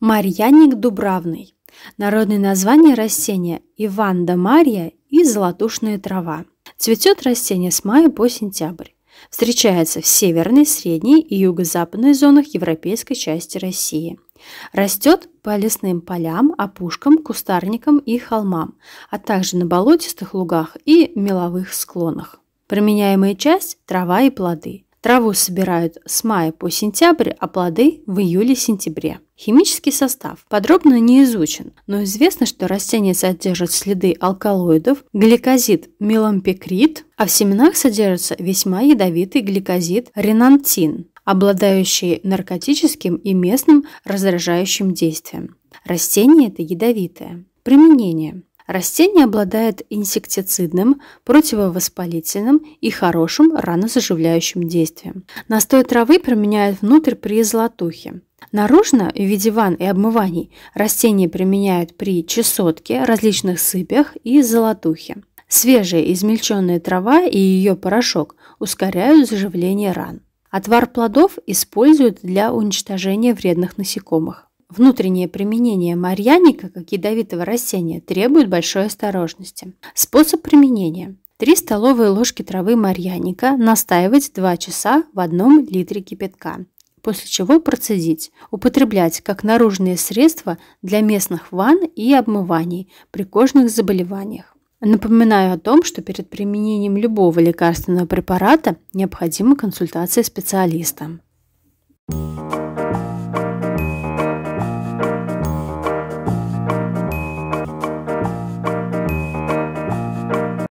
Марьяник дубравный. Народное название растения – Иванда Марья и золотушная трава. Цветет растение с мая по сентябрь. Встречается в северной, средней и юго-западной зонах европейской части России. Растет по лесным полям, опушкам, кустарникам и холмам, а также на болотистых лугах и меловых склонах. Применяемая часть – трава и плоды. Траву собирают с мая по сентябрь, а плоды в июле-сентябре. Химический состав подробно не изучен, но известно, что растения содержат следы алкалоидов, гликозид мелампикрит, а в семенах содержится весьма ядовитый гликозид ренантин, обладающий наркотическим и местным раздражающим действием. Растение это ядовитое. Применение. Растение обладает инсектицидным, противовоспалительным и хорошим ранозаживляющим действием. Настой травы применяют внутрь при золотухе. Наружно, в виде ванн и обмываний, растение применяют при чесотке, различных сыпях и золотухе. Свежая измельченная трава и ее порошок ускоряют заживление ран. Отвар плодов используют для уничтожения вредных насекомых. Внутреннее применение марьяника как ядовитого растения требует большой осторожности. Способ применения. 3 столовые ложки травы марьяника настаивать 2 часа в 1 литре кипятка, после чего процедить. Употреблять как наружные средства для местных ванн и обмываний при кожных заболеваниях. Напоминаю о том, что перед применением любого лекарственного препарата необходима консультация специалиста.